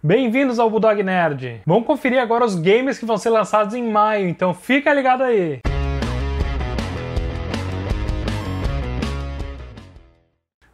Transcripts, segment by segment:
Bem-vindos ao Bulldog Nerd! Vamos conferir agora os games que vão ser lançados em maio, então fica ligado aí!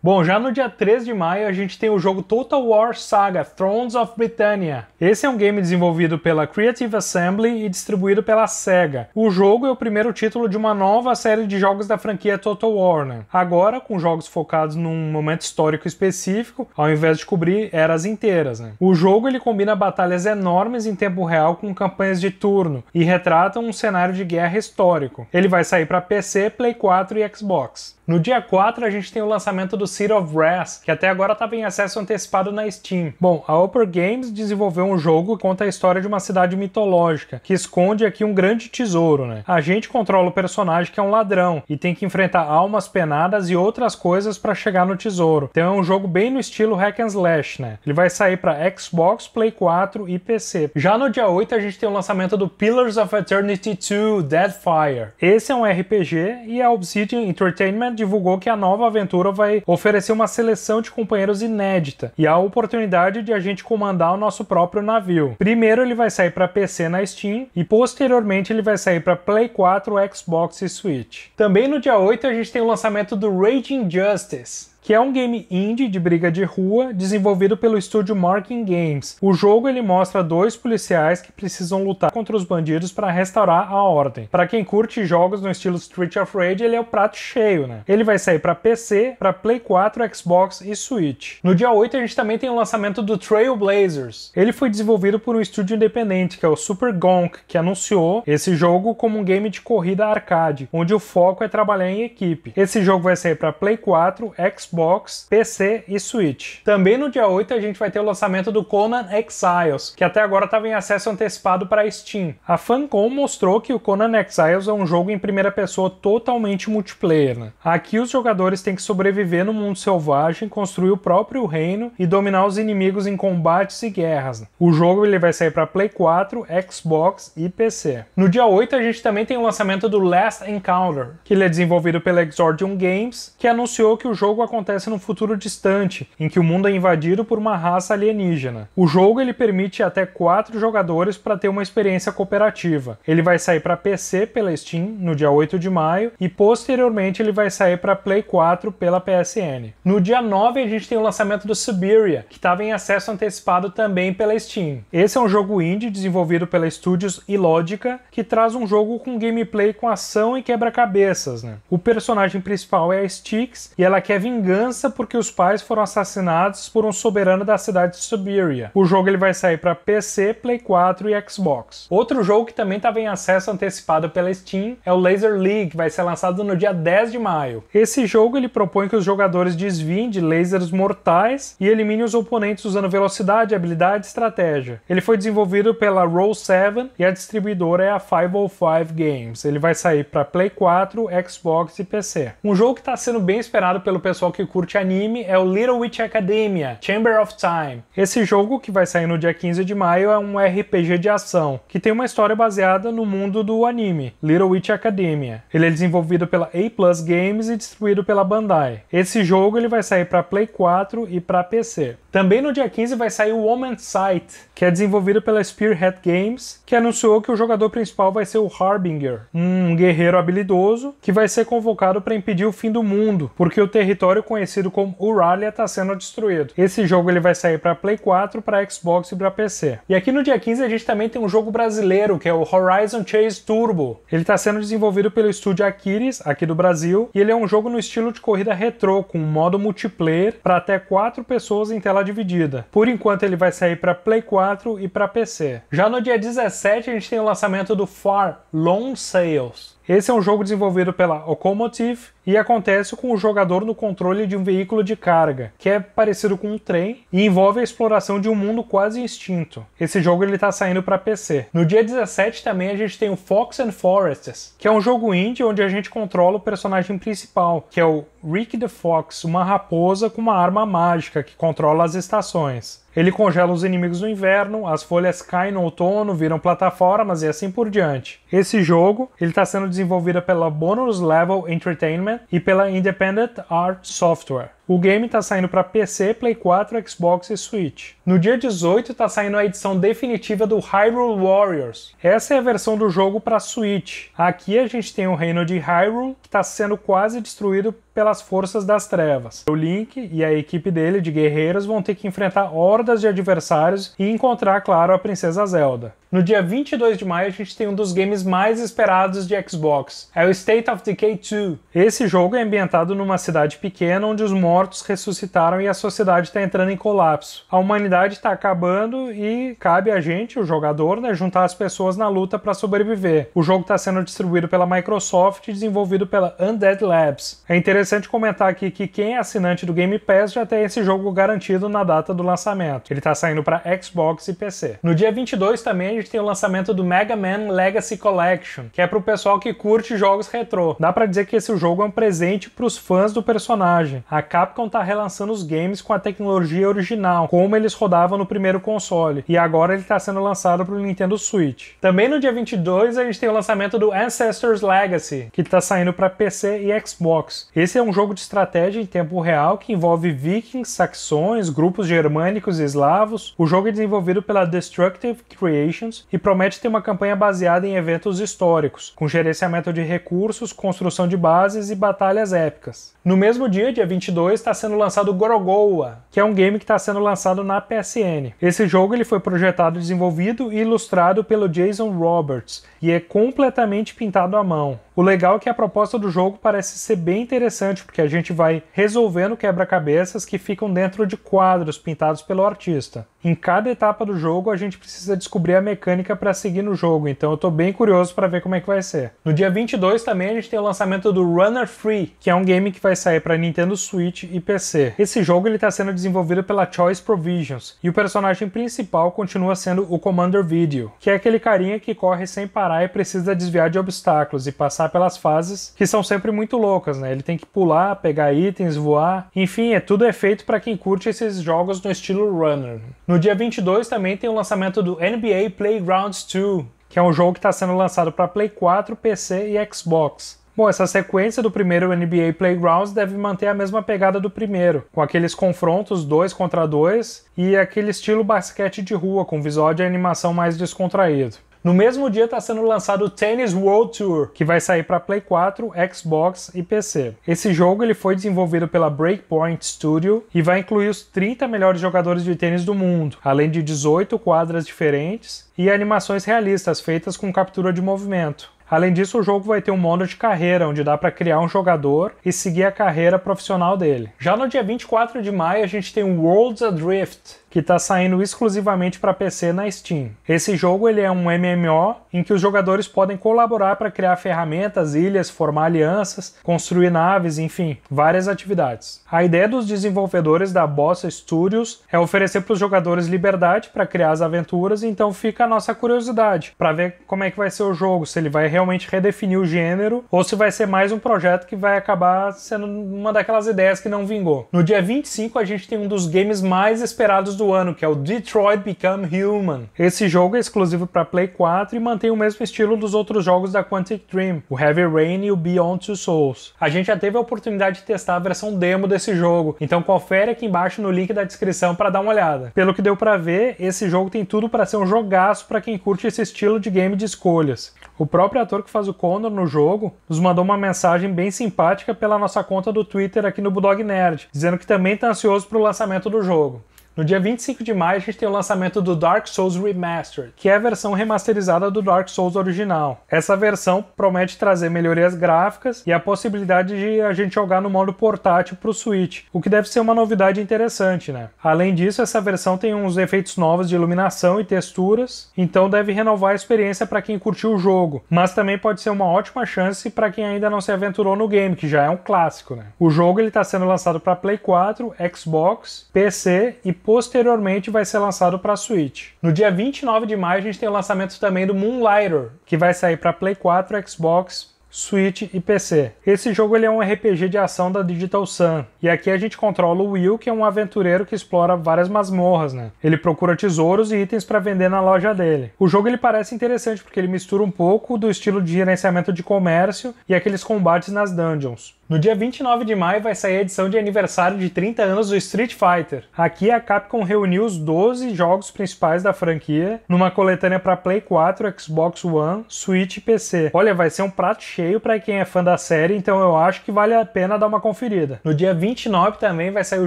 Bom, já no dia 3 de maio a gente tem o jogo Total War Saga Thrones of Britannia. Esse é um game desenvolvido pela Creative Assembly e distribuído pela Sega. O jogo é o primeiro título de uma nova série de jogos da franquia Total War. Né? Agora, com jogos focados num momento histórico específico, ao invés de cobrir eras inteiras. Né? O jogo ele combina batalhas enormes em tempo real com campanhas de turno e retrata um cenário de guerra histórico. Ele vai sair para PC, Play 4 e Xbox. No dia 4, a gente tem o lançamento do City of Wrath que até agora estava em acesso antecipado na Steam. Bom, a Upper Games desenvolveu um jogo que conta a história de uma cidade mitológica, que esconde aqui um grande tesouro, né? A gente controla o personagem que é um ladrão e tem que enfrentar almas penadas e outras coisas para chegar no tesouro. Então é um jogo bem no estilo hack and slash, né? Ele vai sair para Xbox, Play 4 e PC. Já no dia 8, a gente tem o lançamento do Pillars of Eternity 2 Deadfire. Esse é um RPG e a é Obsidian Entertainment divulgou que a nova aventura vai oferecer uma seleção de companheiros inédita e a oportunidade de a gente comandar o nosso próprio navio. Primeiro ele vai sair para PC na Steam e posteriormente ele vai sair para Play 4, Xbox e Switch. Também no dia 8 a gente tem o lançamento do Raging Justice que é um game indie de briga de rua desenvolvido pelo estúdio Marking Games. O jogo ele mostra dois policiais que precisam lutar contra os bandidos para restaurar a ordem. Para quem curte jogos no estilo Street of Rage, ele é o prato cheio, né? Ele vai sair para PC, para Play 4, Xbox e Switch. No dia 8 a gente também tem o lançamento do Trailblazers. Ele foi desenvolvido por um estúdio independente, que é o Super Gonk, que anunciou esse jogo como um game de corrida arcade, onde o foco é trabalhar em equipe. Esse jogo vai sair para Play 4, Xbox Xbox, PC e Switch. Também no dia 8 a gente vai ter o lançamento do Conan Exiles, que até agora estava em acesso antecipado para Steam. A Fancom mostrou que o Conan Exiles é um jogo em primeira pessoa totalmente multiplayer. Né? Aqui os jogadores têm que sobreviver no mundo selvagem, construir o próprio reino e dominar os inimigos em combates e guerras. Né? O jogo ele vai sair para Play 4, Xbox e PC. No dia 8 a gente também tem o lançamento do Last Encounter, que ele é desenvolvido pela Exordium Games, que anunciou que o jogo acontece acontece no futuro distante, em que o mundo é invadido por uma raça alienígena. O jogo ele permite até quatro jogadores para ter uma experiência cooperativa. Ele vai sair para PC pela Steam no dia 8 de maio e posteriormente ele vai sair para Play 4 pela PSN. No dia 9 a gente tem o lançamento do Siberia, que estava em acesso antecipado também pela Steam. Esse é um jogo indie desenvolvido pela Studios e Logica, que traz um jogo com gameplay com ação e quebra-cabeças. Né? O personagem principal é a Styx e ela quer vingança vingança porque os pais foram assassinados por um soberano da cidade de Siberia. O jogo ele vai sair para PC, Play 4 e Xbox. Outro jogo que também estava em acesso antecipado pela Steam é o Laser League, que vai ser lançado no dia 10 de maio. Esse jogo ele propõe que os jogadores desviem de lasers mortais e eliminem os oponentes usando velocidade, habilidade e estratégia. Ele foi desenvolvido pela Roll7 e a distribuidora é a 505 Games. Ele vai sair para Play 4, Xbox e PC. Um jogo que está sendo bem esperado pelo pessoal que que curte anime é o Little Witch Academia Chamber of Time. Esse jogo, que vai sair no dia 15 de maio, é um RPG de ação, que tem uma história baseada no mundo do anime, Little Witch Academia. Ele é desenvolvido pela A Plus Games e distribuído pela Bandai. Esse jogo ele vai sair para Play 4 e para PC. Também no dia 15 vai sair o Woman's Sight, que é desenvolvido pela Spearhead Games, que anunciou que o jogador principal vai ser o Harbinger, um guerreiro habilidoso que vai ser convocado para impedir o fim do mundo, porque o território conhecido como Uralia está sendo destruído. Esse jogo ele vai sair para Play 4, para Xbox e para PC. E aqui no dia 15 a gente também tem um jogo brasileiro, que é o Horizon Chase Turbo. Ele está sendo desenvolvido pelo estúdio Aquiris, aqui do Brasil, e ele é um jogo no estilo de corrida retrô, com modo multiplayer para até 4 pessoas em tela dividida. Por enquanto ele vai sair para Play 4 e para PC. Já no dia 17 a gente tem o lançamento do Far Long Sales. Esse é um jogo desenvolvido pela Okomotive e acontece com o jogador no controle de um veículo de carga, que é parecido com um trem e envolve a exploração de um mundo quase extinto. Esse jogo ele tá saindo para PC. No dia 17 também a gente tem o Fox and Forests, que é um jogo indie onde a gente controla o personagem principal, que é o Rick the Fox, uma raposa com uma arma mágica que controla as estações. Ele congela os inimigos no inverno, as folhas caem no outono, viram plataformas e assim por diante. Esse jogo ele está sendo desenvolvido pela Bonus Level Entertainment e pela Independent Art Software. O game está saindo para PC, Play 4, Xbox e Switch. No dia 18 está saindo a edição definitiva do Hyrule Warriors. Essa é a versão do jogo para Switch. Aqui a gente tem o reino de Hyrule que está sendo quase destruído pelas forças das trevas. O Link e a equipe dele de guerreiros vão ter que enfrentar hordas de adversários e encontrar, claro, a princesa Zelda. No dia 22 de maio a gente tem um dos games mais esperados de Xbox. É o State of Decay 2. Esse jogo é ambientado numa cidade pequena onde os monstros mortos ressuscitaram e a sociedade está entrando em colapso. A humanidade está acabando e cabe a gente, o jogador, né, juntar as pessoas na luta para sobreviver. O jogo está sendo distribuído pela Microsoft e desenvolvido pela Undead Labs. É interessante comentar aqui que quem é assinante do Game Pass já tem esse jogo garantido na data do lançamento. Ele está saindo para Xbox e PC. No dia 22 também a gente tem o lançamento do Mega Man Legacy Collection, que é para o pessoal que curte jogos retrô. Dá para dizer que esse jogo é um presente para os fãs do personagem. Acaba Capcom está relançando os games com a tecnologia original, como eles rodavam no primeiro console, e agora ele está sendo lançado para o Nintendo Switch. Também no dia 22 a gente tem o lançamento do Ancestors Legacy, que está saindo para PC e Xbox. Esse é um jogo de estratégia em tempo real que envolve vikings, saxões, grupos germânicos e eslavos. O jogo é desenvolvido pela Destructive Creations e promete ter uma campanha baseada em eventos históricos, com gerenciamento de recursos, construção de bases e batalhas épicas. No mesmo dia, dia 22, 2022 está sendo lançado Gorogoa, que é um game que está sendo lançado na PSN. Esse jogo ele foi projetado, desenvolvido e ilustrado pelo Jason Roberts e é completamente pintado à mão. O legal é que a proposta do jogo parece ser bem interessante, porque a gente vai resolvendo quebra-cabeças que ficam dentro de quadros pintados pelo artista. Em cada etapa do jogo, a gente precisa descobrir a mecânica para seguir no jogo, então eu estou bem curioso para ver como é que vai ser. No dia 22 também a gente tem o lançamento do Runner Free, que é um game que vai sair para Nintendo Switch e PC. Esse jogo ele está sendo desenvolvido pela Choice Provisions e o personagem principal continua sendo o Commander Video, que é aquele carinha que corre sem parar e precisa desviar de obstáculos e passar pelas fases que são sempre muito loucas, né? Ele tem que pular, pegar itens, voar, enfim, é tudo é feito para quem curte esses jogos no estilo runner. No dia 22 também tem o lançamento do NBA Playgrounds 2, que é um jogo que está sendo lançado para Play 4, PC e Xbox. Bom, essa sequência do primeiro NBA Playgrounds deve manter a mesma pegada do primeiro, com aqueles confrontos dois contra dois e aquele estilo basquete de rua com visual de animação mais descontraído. No mesmo dia está sendo lançado o Tennis World Tour, que vai sair para Play 4, Xbox e PC. Esse jogo ele foi desenvolvido pela Breakpoint Studio e vai incluir os 30 melhores jogadores de tênis do mundo, além de 18 quadras diferentes e animações realistas feitas com captura de movimento. Além disso, o jogo vai ter um modo de carreira, onde dá para criar um jogador e seguir a carreira profissional dele. Já no dia 24 de maio, a gente tem o Worlds Adrift, que está saindo exclusivamente para PC na Steam. Esse jogo ele é um MMO em que os jogadores podem colaborar para criar ferramentas, ilhas, formar alianças, construir naves, enfim, várias atividades. A ideia dos desenvolvedores da Bossa Studios é oferecer para os jogadores liberdade para criar as aventuras, então fica a nossa curiosidade para ver como é que vai ser o jogo, se ele vai realmente redefinir o gênero ou se vai ser mais um projeto que vai acabar sendo uma daquelas ideias que não vingou. No dia 25 a gente tem um dos games mais esperados do do ano, que é o Detroit Become Human. Esse jogo é exclusivo para Play 4 e mantém o mesmo estilo dos outros jogos da Quantic Dream, o Heavy Rain e o Beyond Two Souls. A gente já teve a oportunidade de testar a versão demo desse jogo, então confere aqui embaixo no link da descrição para dar uma olhada. Pelo que deu para ver, esse jogo tem tudo para ser um jogaço para quem curte esse estilo de game de escolhas. O próprio ator que faz o Condor no jogo nos mandou uma mensagem bem simpática pela nossa conta do Twitter aqui no Bulldog Nerd, dizendo que também está ansioso para o lançamento do jogo. No dia 25 de maio, a gente tem o lançamento do Dark Souls Remastered, que é a versão remasterizada do Dark Souls original. Essa versão promete trazer melhorias gráficas e a possibilidade de a gente jogar no modo portátil para o Switch, o que deve ser uma novidade interessante, né? Além disso, essa versão tem uns efeitos novos de iluminação e texturas, então deve renovar a experiência para quem curtiu o jogo, mas também pode ser uma ótima chance para quem ainda não se aventurou no game, que já é um clássico, né? O jogo ele está sendo lançado para Play 4, Xbox, PC e posteriormente vai ser lançado para Switch. No dia 29 de maio a gente tem o lançamento também do Moonlighter, que vai sair para Play 4, Xbox, Switch e PC. Esse jogo ele é um RPG de ação da Digital Sun, e aqui a gente controla o Will, que é um aventureiro que explora várias masmorras, né? Ele procura tesouros e itens para vender na loja dele. O jogo ele parece interessante porque ele mistura um pouco do estilo de gerenciamento de comércio e aqueles combates nas dungeons. No dia 29 de maio vai sair a edição de aniversário de 30 anos do Street Fighter. Aqui a Capcom reuniu os 12 jogos principais da franquia numa coletânea para Play 4, Xbox One, Switch e PC. Olha, vai ser um prato cheio para quem é fã da série, então eu acho que vale a pena dar uma conferida. No dia 29 também vai sair o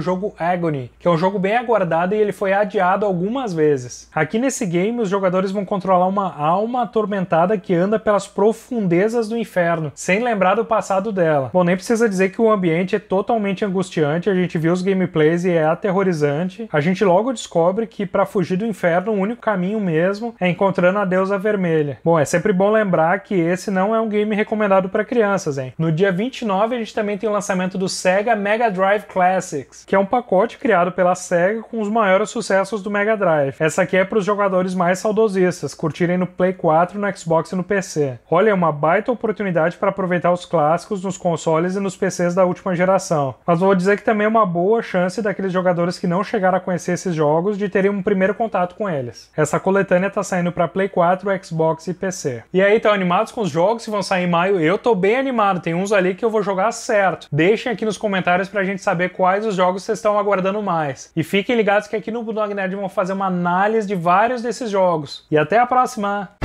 jogo Agony, que é um jogo bem aguardado e ele foi adiado algumas vezes. Aqui nesse game os jogadores vão controlar uma alma atormentada que anda pelas profundezas do inferno, sem lembrar do passado dela. Bom, nem precisa precisa dizer que o ambiente é totalmente angustiante, a gente viu os gameplays e é aterrorizante. A gente logo descobre que para fugir do inferno, o único caminho mesmo é encontrando a deusa vermelha. Bom, é sempre bom lembrar que esse não é um game recomendado para crianças, hein? No dia 29 a gente também tem o lançamento do Sega Mega Drive Classics, que é um pacote criado pela Sega com os maiores sucessos do Mega Drive. Essa aqui é para os jogadores mais saudosistas, curtirem no Play 4, no Xbox e no PC. Olha, é uma baita oportunidade para aproveitar os clássicos nos consoles e nos PCs da última geração. Mas vou dizer que também é uma boa chance daqueles jogadores que não chegaram a conhecer esses jogos de terem um primeiro contato com eles. Essa coletânea tá saindo para Play 4, Xbox e PC. E aí, estão animados com os jogos que vão sair em maio? Eu tô bem animado, tem uns ali que eu vou jogar certo. Deixem aqui nos comentários pra gente saber quais os jogos vocês estão aguardando mais. E fiquem ligados que aqui no Bulldog Nerd vão fazer uma análise de vários desses jogos. E até a próxima!